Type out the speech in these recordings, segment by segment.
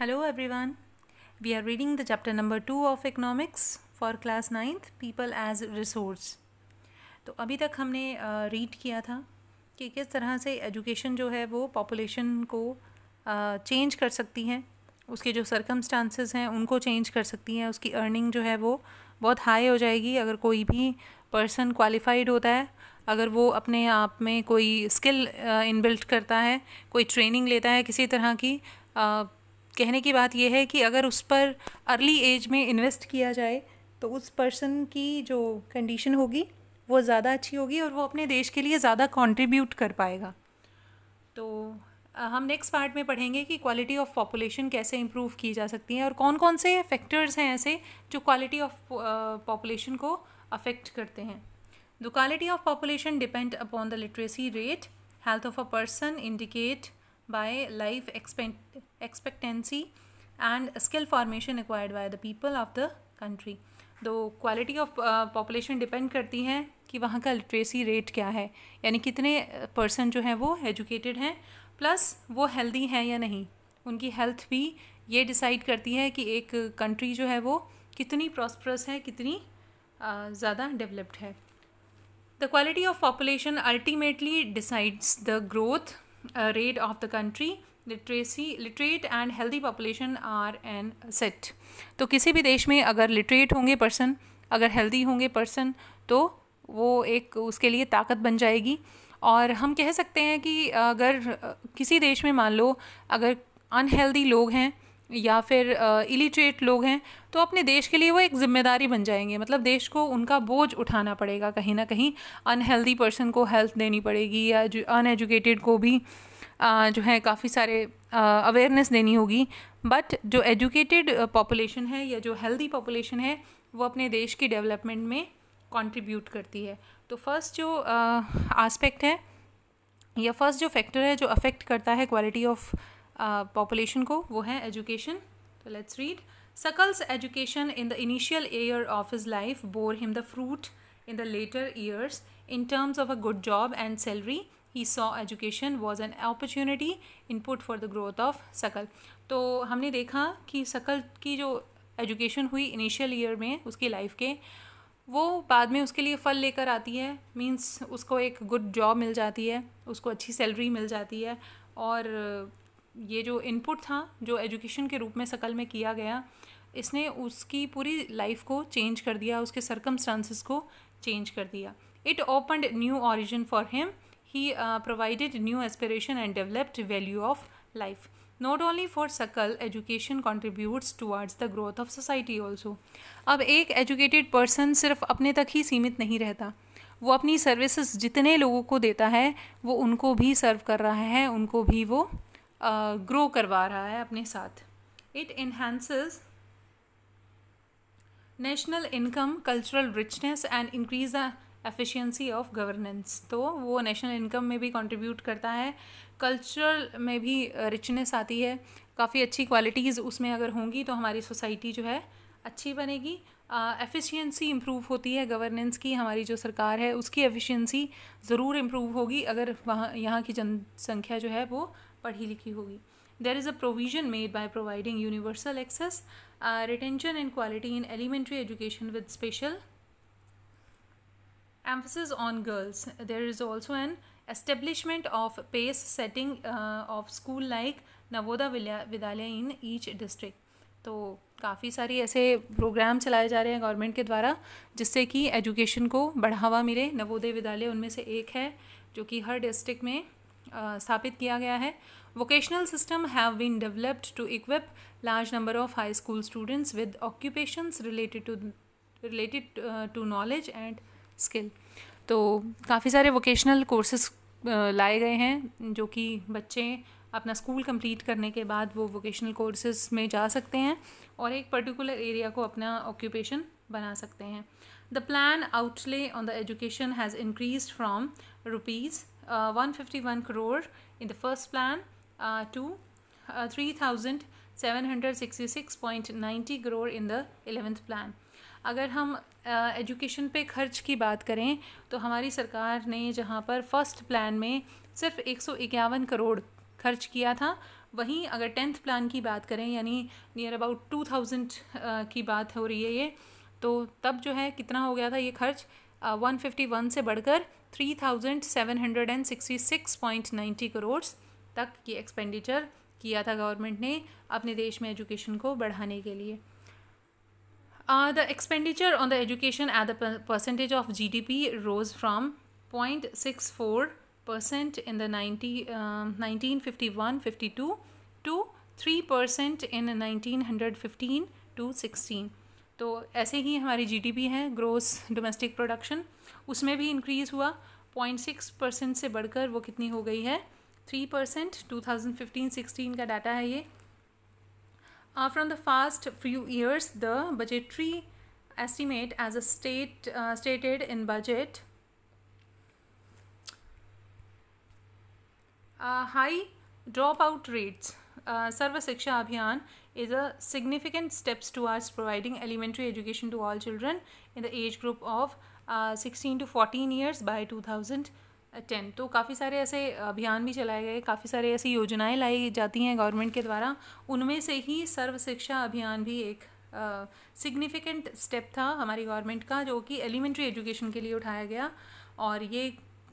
Hello everyone we are reading the chapter number two of economics for class ninth people as resource तो अभी तक हमने read uh, किया था कि किस तरह से एजुकेशन जो है वो पॉपुलेशन को चेंज uh, कर सकती है उसके जो सरकमस्टांसिस हैं उनको चेंज कर सकती हैं उसकी अर्निंग जो है वो बहुत हाई हो जाएगी अगर कोई भी पर्सन क्वालिफाइड होता है अगर वो अपने आप में कोई स्किल इनबिल्ट uh, करता है कोई ट्रेनिंग लेता है किसी तरह की कहने की बात यह है कि अगर उस पर अर्ली एज में इन्वेस्ट किया जाए तो उस पर्सन की जो कंडीशन होगी वो ज़्यादा अच्छी होगी और वो अपने देश के लिए ज़्यादा कंट्रीब्यूट कर पाएगा तो हम नेक्स्ट पार्ट में पढ़ेंगे कि क्वालिटी ऑफ पॉपुलेशन कैसे इम्प्रूव की जा सकती है और कौन कौन से फैक्टर्स हैं ऐसे जो क्वालिटी ऑफ पॉपुलेशन को अफेक्ट करते हैं the quality of population depend upon the literacy rate health of a person indicate by life expect expectancy and skill formation acquired by the people of the country तो quality of population depend करती है कि वहाँ का literacy rate क्या है यानी कितने पर्सन uh, जो हैं वो एजुकेटेड हैं प्लस वो हेल्दी हैं या नहीं उनकी हेल्थ भी ये डिसाइड करती है कि एक कंट्री जो है वो कितनी प्रॉस्परस है कितनी uh, ज़्यादा डेवलप्ड है the quality of population ultimately decides the growth rate of the country literacy literate and healthy population are an set तो किसी भी देश में अगर लिटरेट होंगे पर्सन अगर हेल्दी होंगे पर्सन तो वो एक उसके लिए ताकत बन जाएगी और हम कह सकते हैं कि अगर किसी देश में मान लो अगर अनहेल्दी लोग हैं या फिर इलिटरेट लोग हैं तो अपने देश के लिए वो एक जिम्मेदारी बन जाएंगे मतलब देश को उनका बोझ उठाना पड़ेगा कहीं ना कहीं अनहेल्दी पर्सन को हेल्थ देनी पड़ेगी या अनएजुकेटेड को भी आ, जो है काफ़ी सारे अवेयरनेस देनी होगी बट जो एजुकेटेड पॉपुलेशन है या जो हेल्दी पॉपुलेशन है वो अपने देश की डेवलपमेंट में कंट्रीब्यूट करती है तो फर्स्ट जो आस्पेक्ट है या फर्स्ट जो फैक्टर है जो अफेक्ट करता है क्वालिटी ऑफ पॉपुलेशन को वो है एजुकेशन तो let's read Sakal's education in the initial year of his life bore him the fruit in the later years in terms of a good job and salary he saw education was an opportunity input for the growth of Sakal तो हमने देखा कि सकल की जो education हुई initial year में उसकी लाइफ के वो बाद में उसके लिए फल लेकर आती है मीन्स उसको एक गुड जॉब मिल जाती है उसको अच्छी सैलरी मिल जाती है और ये जो इनपुट था जो एजुकेशन के रूप में सकल में किया गया इसने उसकी पूरी लाइफ को चेंज कर दिया उसके सरकमस्टांसिस को चेंज कर दिया it opened new origin for him he provided new aspiration and developed value of life not only for Sakal education contributes towards the growth of society also अब एक एजुकेटेड पर्सन सिर्फ अपने तक ही सीमित नहीं रहता वो अपनी सर्विसेज जितने लोगों को देता है वो उनको भी सर्व कर रहा है उनको भी वो ग्रो करवा रहा है अपने साथ it enhances national income cultural richness and increase the efficiency of governance तो वो नेशनल इनकम में भी कंट्रीब्यूट करता है कल्चरल में भी रिचनेस आती है काफ़ी अच्छी क्वालिटीज़ उसमें अगर होंगी तो हमारी सोसाइटी जो है अच्छी बनेगी एफिशिएंसी uh, इम्प्रूव होती है गवर्नेंस की हमारी जो सरकार है उसकी एफिशिएंसी ज़रूर इम्प्रूव होगी अगर वहाँ यहाँ की जनसंख्या जो है वो पढ़ी लिखी होगी there is a provision made by providing universal access retention and quality in elementary education with special emphasis on girls there is also an establishment of pace setting of school like Navodaya Vidyalaya in each district तो काफ़ी सारी ऐसे programme चलाए जा रहे हैं government के द्वारा जिससे कि एजुकेशन को बढ़ावा मिले नवोदय विद्यालय उनमें से एक है जो कि हर डिस्ट्रिक्ट में uh, स्थापित किया गया है Vocational system have been developed to equip large number of high school students with occupations related to related uh, to knowledge and skill. तो काफ़ी सारे वोकेशनल कोर्सेज uh, लाए गए हैं जो कि बच्चे अपना स्कूल कंप्लीट करने के बाद वो वोकेशनल कोर्सेज में जा सकते हैं और एक पर्टिकुलर एरिया को अपना ऑक्यूपेशन बना सकते हैं the plan outlay on the education has increase from rupees one fifty one crore in the first plan Uh, to uh, 3766.90 crore in the eleventh plan अगर हम एजुकेशन uh, पे खर्च की बात करें तो हमारी सरकार ने जहाँ पर फर्स्ट प्लान में सिर्फ एक करोड़ खर्च किया था वहीं अगर टेंथ प्लान की बात करें यानी नियर अबाउट टू थाउजेंड की बात हो रही है ये तो तब जो है कितना हो गया था ये खर्च वन फिफ्टी वन से बढ़कर three thousand seven hundred and sixty six point ninety crore तक ये एक्सपेंडिचर किया था गवर्नमेंट ने अपने देश में एजुकेशन को बढ़ाने के लिए the expenditure on the education at the percentage of G D P rose from point six four percent in the nineteen fifty one fifty two to three percent in nineteen hundred fifteen to sixteen तो ऐसे ही हमारी G D P है gross domestic production उसमें भी increase हुआ point six percent से बढ़कर वो कितनी हो गई है Three percent, two thousand fifteen sixteen का डाटा है ये from the past few years the budgetary estimate as a state uh, stated in budget uh, high dropout rates uh, sarva is a significant steps towards providing elementary education to all children in the age group of uh, 16 to 14 years by 2000 ten तो काफ़ी सारे ऐसे अभियान भी चलाए गए काफ़ी सारे ऐसी योजनाएं लाई जाती हैं गवर्नमेंट के द्वारा उनमें से ही सर्व शिक्षा अभियान भी एक सिग्निफिकेंट स्टेप था हमारी गवर्नमेंट का जो कि एलिमेंट्री एजुकेशन के लिए उठाया गया और ये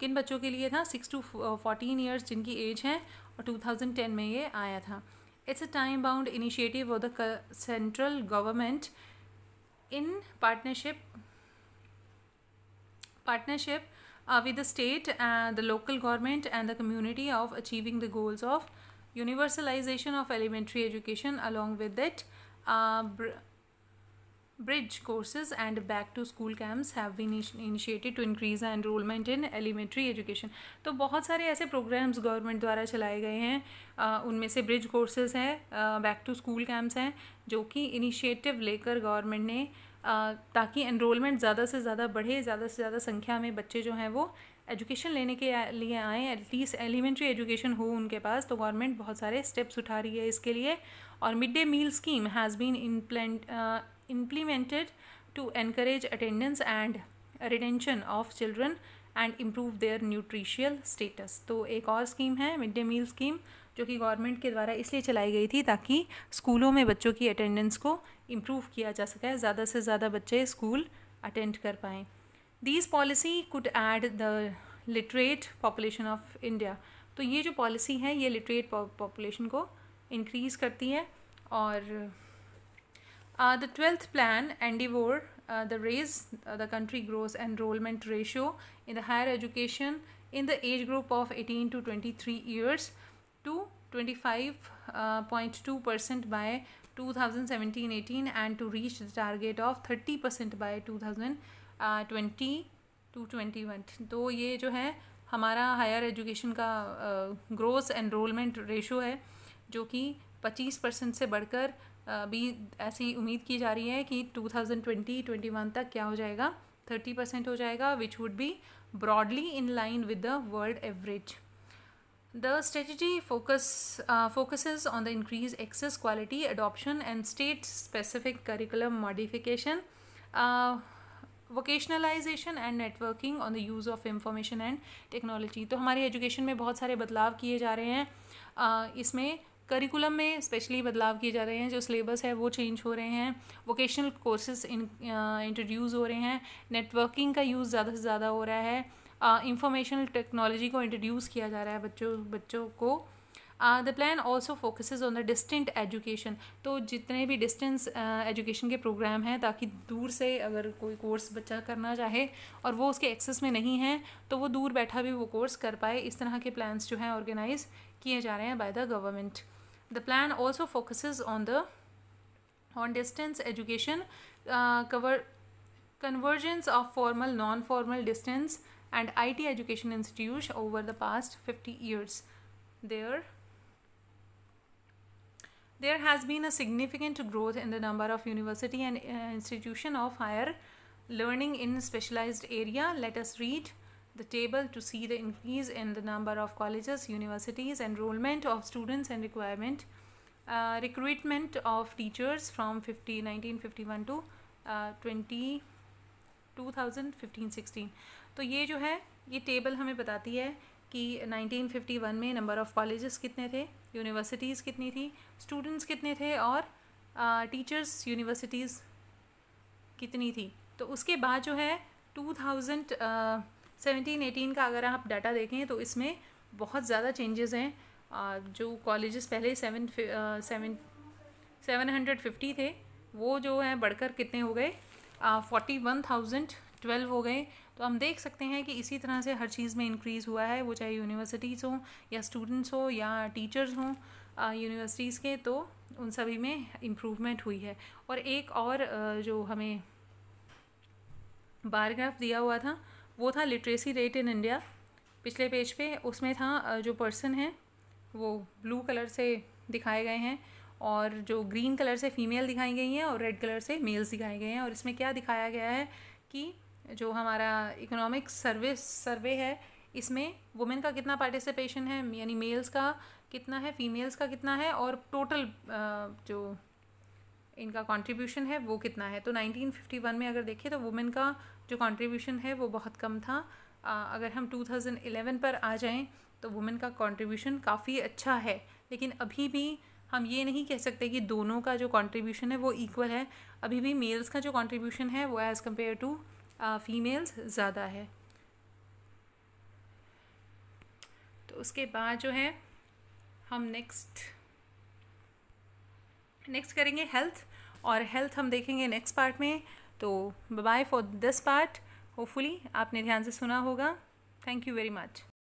किन बच्चों के लिए था सिक्स टू फोर्टीन ईयर्स जिनकी एज है और टू थाउजेंड टेन में ये आया था it's a time bound initiative of the central government in partnership partnership uh, with the state and the local government and the community of achieving the goals of universalization of elementary education along with it uh, br bridge courses and back to school camps have been initiated to increase enrollment in elementary education तो बहुत सारे ऐसे programs government द्वारा चलाए गए हैं uh, उनमें से bridge courses हैं uh, back to school camps हैं जो कि initiative लेकर government ने uh, ताकि एनरोलमेंट ज़्यादा से ज़्यादा बढ़े ज़्यादा से ज़्यादा संख्या में बच्चे जो हैं वो एजुकेशन लेने के लिए आएँ एटलीस्ट एलिमेंट्री एजुकेशन हो उनके पास तो गवर्नमेंट बहुत सारे स्टेप्स उठा रही है इसके लिए और mid day meal scheme has been implemented to encourage attendance and retention of children and improve their nutritional status तो एक और स्कीम है मिड डे मील स्कीम जो कि गवर्नमेंट के द्वारा इसलिए चलाई गई थी ताकि स्कूलों में बच्चों की अटेंडेंस को इम्प्रूव किया जा सके ज़्यादा से ज़्यादा बच्चे स्कूल अटेंड कर पाएँ these policy could add the literate population of India तो ये जो पॉलिसी है ये लिटरेट पॉपुलेशन को इंक्रीज़ करती है और the twelfth plan wore the raise the country gross enrolment ratio in the higher education in the age group of eighteen to twenty three years to twenty five point two percent by two thousand seventeen eighteen and to reach the target of thirty percent by two thousand twenty to twenty one तो ये जो है हमारा higher education का gross enrolment ratio है जो कि पच्चीस परसेंट से बढ़कर अभी uh, ऐसी उम्मीद की जा रही है कि two thousand twenty twenty one तक क्या हो जाएगा थर्टी परसेंट हो जाएगा which would be broadly in line with the world average The strategy focus uh, focuses on the increased access, quality, adoption, and state-specific curriculum modification, uh, vocationalization, and networking on the use of information and technology. तो हमारी education में बहुत सारे बदलाव किए जा रहे हैं uh, इसमें करिकुलम में स्पेशली बदलाव किए जा रहे हैं जो सिलेबस है वो चेंज हो रहे हैं वोकेशनल कोर्सेज इंट्रोड्यूस हो रहे हैं नेटवर्किंग का यूज़ ज़्यादा से ज़्यादा हो रहा है इंफॉर्मेशनल uh, टेक्नोलॉजी को इंट्रोड्यूस किया जा रहा है बच्चों बच्चों को the plan also focuses on the distant education तो जितने भी डिस्टेंस एजुकेशन uh, के प्रोग्राम हैं ताकि दूर से अगर कोई कोर्स बच्चा करना चाहे और वो उसके एक्सेस में नहीं है तो वो दूर बैठा भी वो कोर्स कर पाए इस तरह के प्लान्स जो हैं ऑर्गेनाइज किए जा रहे हैं by the government the plan also focuses on the on distance education cover convergence of formal non formal distance and IT education institutes over the past 50 years. There, there has been a significant growth in the number of university and uh, institution of higher learning in specialized area. Let us read the table to see the increase in the number of colleges, universities, enrollment of students and requirement, uh, recruitment of teachers from 50, 1951 to uh, 20 2015-16 तो ये जो है ये table हमें बताती है कि 1951 में नंबर ऑफ़ कॉलेजेस कितने थे यूनिवर्सिटीज़ कितनी थी स्टूडेंट्स कितने थे और टीचर्स यूनिवर्सिटीज़ कितनी थी तो उसके बाद जो है 2017-18 का अगर आप डाटा देखें तो इसमें बहुत ज़्यादा चेंजेस हैं आ, जो कॉलेजेस पहले seven seven seven hundred fifty थे वो जो हैं बढ़कर कितने हो गए फोर्टी वन थाउजेंड ट्वेल्व हो गए तो हम देख सकते हैं कि इसी तरह से हर चीज़ में इंक्रीज़ हुआ है वो चाहे यूनिवर्सिटीज़ हों या स्टूडेंट्स हों या टीचर्स हों यूनिवर्सिटीज़ के तो उन सभी में इम्प्रूवमेंट हुई है और एक और जो हमें बारग्राफ दिया हुआ था वो था लिटरेसी रेट इन इंडिया पिछले पेज पे उसमें था जो पर्सन है वो ब्लू कलर से दिखाए गए हैं और जो ग्रीन कलर से फीमेल दिखाई गई हैं और रेड कलर से मेल्स दिखाए गए हैं और इसमें क्या दिखाया गया है कि जो हमारा इकोनॉमिक सर्विस सर्वे है इसमें वुमेन का कितना पार्टिसिपेशन है यानी मेल्स का कितना है फीमेल्स का कितना है और टोटल जो इनका कंट्रीब्यूशन है वो कितना है तो 1951 में अगर देखें तो वुमेन का जो कंट्रीब्यूशन है वो बहुत कम था आ, अगर हम 2011 पर आ जाएं तो वुमेन का कंट्रीब्यूशन काफ़ी अच्छा है लेकिन अभी भी हम ये नहीं कह सकते कि दोनों का जो कंट्रीब्यूशन है वो इक्वल है अभी भी मेल्स का जो कंट्रीब्यूशन है वो एज़ कम्पेयर टू फीमेल्स ज़्यादा है तो उसके बाद जो है हम नेक्स्ट नेक्स्ट करेंगे हेल्थ और हेल्थ हम देखेंगे नेक्स्ट पार्ट में तो bye for this part hopefully आपने ध्यान से सुना होगा थैंक यू वेरी मच